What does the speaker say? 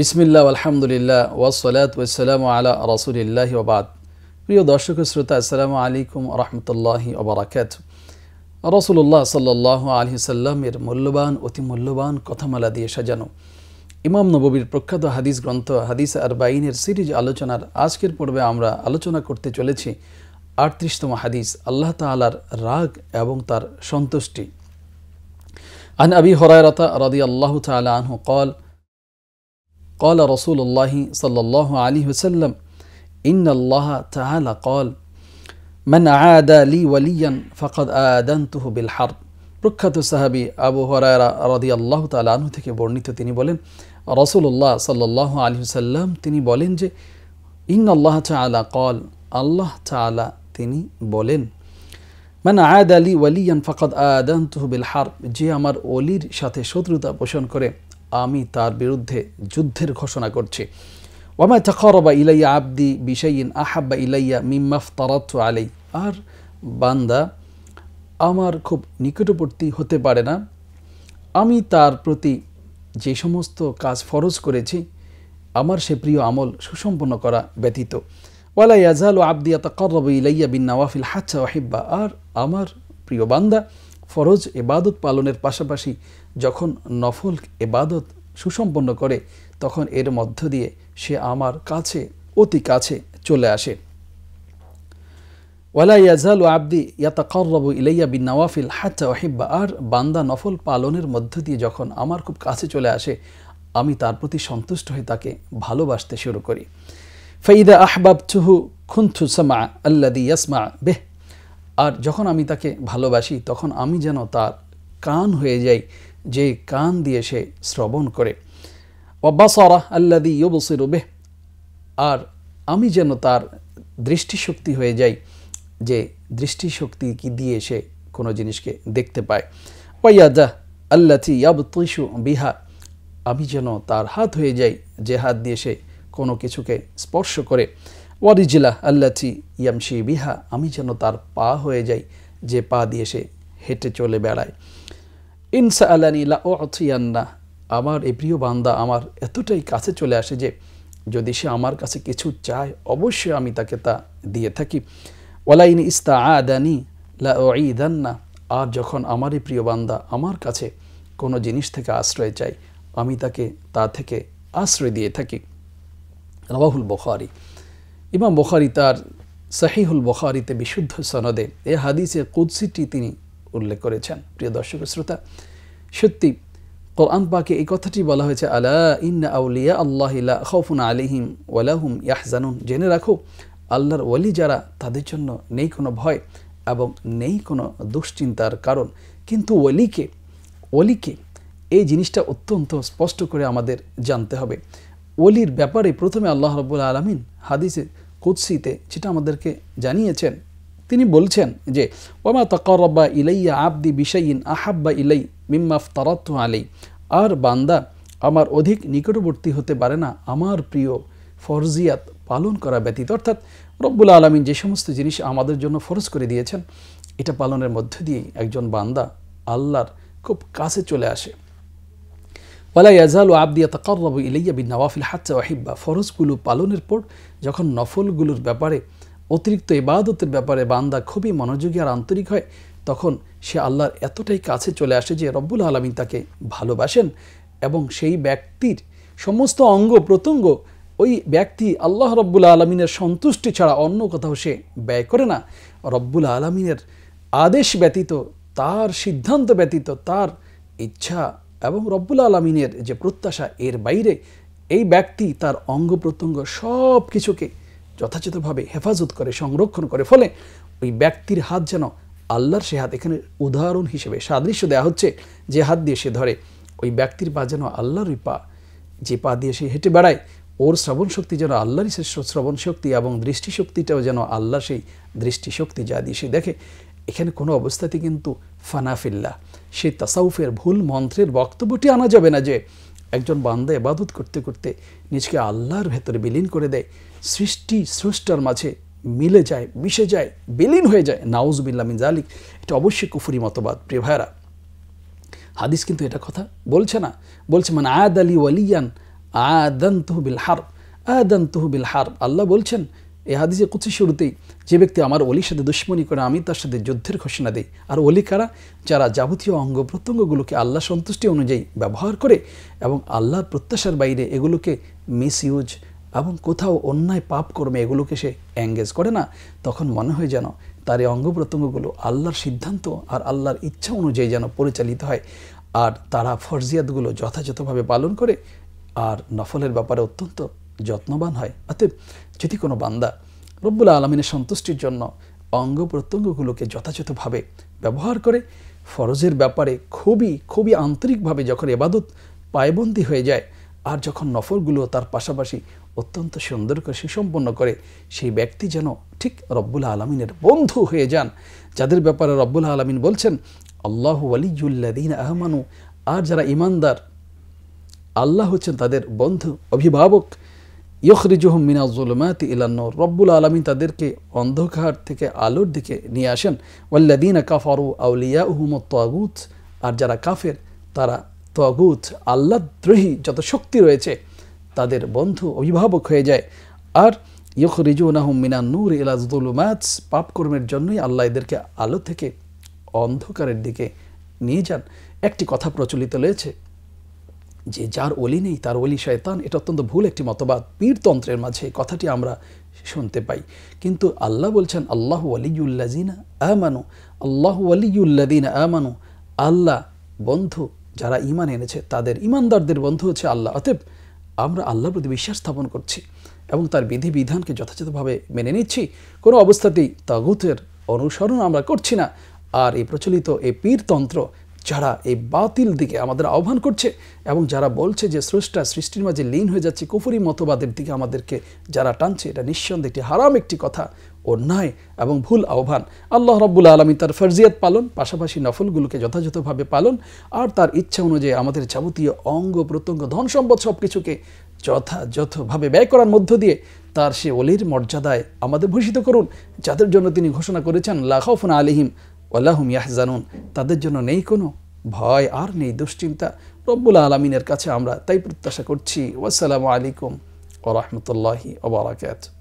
বিসমিল্লা আলহামদুলিল্লাহ ওয়াসলাত ওসালাম আলা রসুলিল্লাহ ওবাদ প্রিয় দর্শক শ্রোতা আসসালামু আলাইকুম রহমতুল্লাহি ওবরাকাত রসুল্লাহ সাল্লাহ আলহি সাল্লামের মূল্যবান অতি মূল্যবান কথামালা দিয়ে সাজানো ইমাম নববীর প্রখ্যাত হাদিস গ্রন্থ হাদিস আর বাইনের সিরিজ আলোচনার আজকের পর্বে আমরা আলোচনা করতে চলেছি আটত্রিশতম হাদিস আল্লাহ তালার রাগ এবং তার সন্তুষ্টি আন আবি হরায়রতা রদি আল্লাহ তালা আনহু কল قال رسول الله صلى الله عليه وسلم إن الله تعالى قال من أعاد لي وليا فقد آدنته بالحرب প্রখ্যাত সাহাবি আবু হরায়রা রদি আল্লাহ তাল আনহু থেকে বর্ণিত তিনি বলেন রসুল্লাহ সাল্লাহ আলী সাল্লাম তিনি বলেন যে ইন আল্লাহ চালা কল আল্লাহ চালা তিনি বলেন মানে আয়াদ আলী ওয়ালিয়ান ফকত আদান তহবিল হার যে আমার অলির সাথে শত্রুতা পোষণ করে আমি তার বিরুদ্ধে যুদ্ধের ঘোষণা করছি ওয়ামা তখরবা ইলাইয়া আব্দি বিষয়ীন আহাব্বা ইলাইয়া মিম্মাফ তারাত আলাই আর বান্দা আমার খুব নিকটবর্তী হতে পারে না আমি তার প্রতি যে সমস্ত কাজ ফরজ করেছি আমার সে প্রিয় আমল সুসম্পন্ন করা ব্যতীত ওয়ালা ইয়াজাল আব্দি আতাকরব ইলাইয়া বিন নওয়াফিল হাচ্ছা ওয়াহিব্বা আর আমার প্রিয় বান্দা ফরজ এবাদত পালনের পাশাপাশি যখন নফল এবাদত সুসম্পন্ন করে তখন এর মধ্য দিয়ে সে আমার কাছে অতি কাছে চলে আসে ওয়ালা ইয়াজাল আব্দি ইয়াতাকরবু ইলাইয়া বিন নওয়াফিল হাচ্চা ওহিব্বা আর বান্দা নফল পালনের মধ্য দিয়ে যখন আমার খুব কাছে চলে আসে আমি তার প্রতি সন্তুষ্ট হয়ে তাকে ভালোবাসতে শুরু করি ফাইদা আহবাব চুহু খুন্থু সামা আল্লাদি ইয়াসমা বেহ আর যখন আমি তাকে ভালোবাসি তখন আমি যেন তার কান হয়ে যাই যে কান দিয়ে সে শ্রবণ করে অব্বাসরা আল্লাদি ইয়বসির আর আমি যেন তার দৃষ্টিশক্তি হয়ে যাই যে দৃষ্টিশক্তি কি দিয়ে সে কোনো জিনিসকে দেখতে পায় ওয়াইয়াদা আল্লাথি তৈশু বিহা আমি যেন তার হাত হয়ে যাই যে হাত দিয়ে সে কোনো কিছুকে স্পর্শ করে ওয়ারিজিলা আল্লাচি ইয়ামশি বিহা আমি যেন তার পা হয়ে যাই যে পা দিয়ে সে হেঁটে চলে বেড়ায় ইনসা আলানি লা অথিয়ান্না আমার এই প্রিয় বান্দা আমার এতটাই কাছে চলে আসে যে যদি সে আমার কাছে কিছু চায় অবশ্যই আমি তাকে তা দিয়ে থাকি ওলাইনি ইস্তা আদানি লা আর যখন আমারই প্রিয় বান্দা আমার কাছে কোনো জিনিস থেকে আশ্রয় চাই আমি তাকে তা থেকে আশ্রয় দিয়ে থাকি রাহুল বখারি ইমাম বখারি তার সাহিহুল বখারিতে বিশুদ্ধ সনদে এ হাদিসের কুদ্সিটি তিনি উল্লেখ করেছেন প্রিয় দর্শক শ্রোতা সত্যি কোরআন পাকে এই কথাটি বলা হয়েছে আলা ইন্না আউলিয়া আল্লাহ খৌফুন আলিহিম ওয়ালাহুম ইয়াহজানুন জেনে রাখো আল্লাহর ওয়ালি যারা তাদের জন্য নেই কোনো ভয় এবং নেই কোনো দুশ্চিন্তার কারণ কিন্তু ওলিকে ওলিকে এই জিনিসটা অত্যন্ত স্পষ্ট করে আমাদের জানতে হবে ওলির ব্যাপারে প্রথমে আল্লাহ রব্বুল আলমিন হাদিসে কুৎসিতে যেটা আমাদেরকে জানিয়েছেন তিনি বলছেন যে ওমা তকরব্বা ইলাইয়া আবদি বিশাইন আহাব্বা ইলাই মিম্মাফ তারাত্ম আলাই আর বান্দা আমার অধিক নিকটবর্তী হতে পারে না আমার প্রিয় ফরজিয়াত পালন করা ব্যতীত অর্থাৎ রব্বুল আলমিন যে সমস্ত জিনিস আমাদের জন্য ফরজ করে দিয়েছেন এটা পালনের মধ্য দিয়েই একজন বান্দা আল্লাহর খুব কাছে চলে আসে ওয়ালা ইয়াজাল আবদিয়া তাকারব ইলাইয়া বিন নওয়াফিল হাত্তা ওয়াহিব্বা ফরজগুলো পালনের পর যখন নফলগুলোর ব্যাপারে অতিরিক্ত ইবাদতের ব্যাপারে বান্দা খুবই মনোযোগী আর আন্তরিক হয় তখন সে আল্লাহর এতটাই কাছে চলে আসে যে রব্বুল আলমী তাকে ভালোবাসেন এবং সেই ব্যক্তির সমস্ত অঙ্গ প্রত্যঙ্গ ওই ব্যক্তি আল্লাহ রব্বুল আলমিনের সন্তুষ্টি ছাড়া অন্য কোথাও সে ব্যয় করে না রব্বুল আলমিনের আদেশ ব্যতীত তার সিদ্ধান্ত ব্যতীত তার ইচ্ছা এবং রব্বুল আলমিনের যে প্রত্যাশা এর বাইরে এই ব্যক্তি তার অঙ্গ প্রত্যঙ্গ সব কিছুকে যথাযথভাবে হেফাজত করে সংরক্ষণ করে ফলে ওই ব্যক্তির হাত যেন আল্লাহর সে হাত এখানে উদাহরণ হিসেবে সাদৃশ্য দেওয়া হচ্ছে যে হাত দিয়ে সে ধরে ওই ব্যক্তির পা যেন আল্লাহরই পা যে পা দিয়ে সে হেঁটে বেড়ায় ওর শ্রবণ শক্তি যেন আল্লাহরই শ্রবণ শক্তি এবং দৃষ্টিশক্তিটাও যেন আল্লাহ সেই দৃষ্টিশক্তি যা দিয়ে সে দেখে এখানে কোনো অবস্থাতে কিন্তু ফানাফিল্লা সেই তাসাউফের ভুল মন্ত্রের বক্তব্যটি আনা যাবে না যে একজন বান্দা এবাদত করতে করতে নিজকে আল্লাহর ভেতরে বিলীন করে দেয় সৃষ্টি স্রষ্টার মাঝে মিলে যায় মিশে যায় বিলীন হয়ে যায় নাউজবিল্লা মিন জালিক এটা অবশ্যই কুফুরি মতবাদ প্রিয় ভাইরা হাদিস কিন্তু এটা কথা বলছে না বলছে মানে আদ আলী ওয়ালিয়ান আয়াদ তহবিল হার আয়াদ বিল হার আল্লাহ বলছেন এ হাদিসে কুচি শুরুতেই যে ব্যক্তি আমার অলির সাথে দুশ্মনী করে আমি তার সাথে যুদ্ধের ঘোষণা দিই আর অলি কারা যারা যাবতীয় অঙ্গ প্রত্যঙ্গগুলোকে আল্লাহ সন্তুষ্টি অনুযায়ী ব্যবহার করে এবং আল্লাহর প্রত্যাশার বাইরে এগুলোকে মিসইউজ এবং কোথাও অন্যায় পাপ কর্মে এগুলোকে সে অ্যাঙ্গেজ করে না তখন মনে হয় যেন তার এই অঙ্গ প্রত্যঙ্গগুলো আল্লাহর সিদ্ধান্ত আর আল্লাহর ইচ্ছা অনুযায়ী যেন পরিচালিত হয় আর তারা ফরজিয়াতগুলো যথাযথভাবে পালন করে আর নফলের ব্যাপারে অত্যন্ত যত্নবান হয় অতএব যদি কোনো বান্দা রব্বুল আলমিনের সন্তুষ্টির জন্য অঙ্গ প্রত্যঙ্গগুলোকে যথাযথভাবে ব্যবহার করে ফরজের ব্যাপারে খুবই খুবই আন্তরিকভাবে যখন এবাদত পায়বন্দী হয়ে যায় আর যখন নফরগুলো তার পাশাপাশি অত্যন্ত সুন্দর করে সুসম্পন্ন করে সেই ব্যক্তি যেন ঠিক রব্বুল আলমিনের বন্ধু হয়ে যান যাদের ব্যাপারে রব্বুল আলমিন বলছেন আল্লাহ আলিউল্লাদিন আহমানু আর যারা ইমানদার আল্লাহ হচ্ছেন তাদের বন্ধু অভিভাবক ইয়খরিজুহম মিনাজুলমাত ইলান্নর রব্বুল আলমিন তাদেরকে অন্ধকার থেকে আলোর দিকে নিয়ে আসেন ওয়াল্লাদিন কাফারু আউলিয়া উহমদ তাগুত আর যারা কাফের তারা তগুত আল্লাদ্রোহী যত শক্তি রয়েছে তাদের বন্ধু অভিভাবক হয়ে যায় আর ইয়খরিজুনাহম মিনান্নুর পাপ পাপকর্মের জন্যই আল্লাহ এদেরকে আলো থেকে অন্ধকারের দিকে নিয়ে যান একটি কথা প্রচলিত রয়েছে যে যার অলি নেই তার অলি শয়তান এটা অত্যন্ত ভুল একটি মতবাদ পীরতন্ত্রের মাঝে কথাটি আমরা শুনতে পাই কিন্তু আল্লাহ বলছেন আল্লাহ আলিউল্লাজিনা আমানু আল্লাহ আলিউল্লাদিনা আমানু আল্লাহ বন্ধু যারা ইমান এনেছে তাদের ইমানদারদের বন্ধু হচ্ছে আল্লাহ অতএব আমরা আল্লাহর প্রতি বিশ্বাস স্থাপন করছি এবং তার বিধিবিধানকে যথাযথভাবে মেনে নিচ্ছি কোনো অবস্থাতেই তাগুতের অনুসরণ আমরা করছি না আর এই প্রচলিত এই পীরতন্ত্র যারা এই বাতিল দিকে আমাদের আহ্বান করছে এবং যারা বলছে যে স্রষ্টা সৃষ্টির মাঝে লীন হয়ে যাচ্ছে কুফুরি মতবাদের দিকে আমাদেরকে যারা টানছে এটা নিঃসন্দেহ একটি হারাম একটি কথা অন্যায় এবং ভুল আহ্বান আল্লাহ রব্বুল আলমী তার ফরজিয়াত পালন পাশাপাশি নফলগুলোকে যথাযথভাবে পালন আর তার ইচ্ছা অনুযায়ী আমাদের যাবতীয় অঙ্গ প্রত্যঙ্গ ধন সম্পদ সব কিছুকে যথাযথভাবে ব্যয় করার মধ্য দিয়ে তার সে অলির মর্যাদায় আমাদের ভূষিত করুন যাদের জন্য তিনি ঘোষণা করেছেন লাখাফুন আলিহিম ওয়াল্লাহুম ইয়াহজানুন তাদের জন্য নেই কোনো ভয় আর নেই দুশ্চিন্তা রব্বুল আলমিনের কাছে আমরা তাই প্রত্যাশা করছি ওয়াসালামু আলাইকুম ও রহমতুল্লাহি ওবরাকাত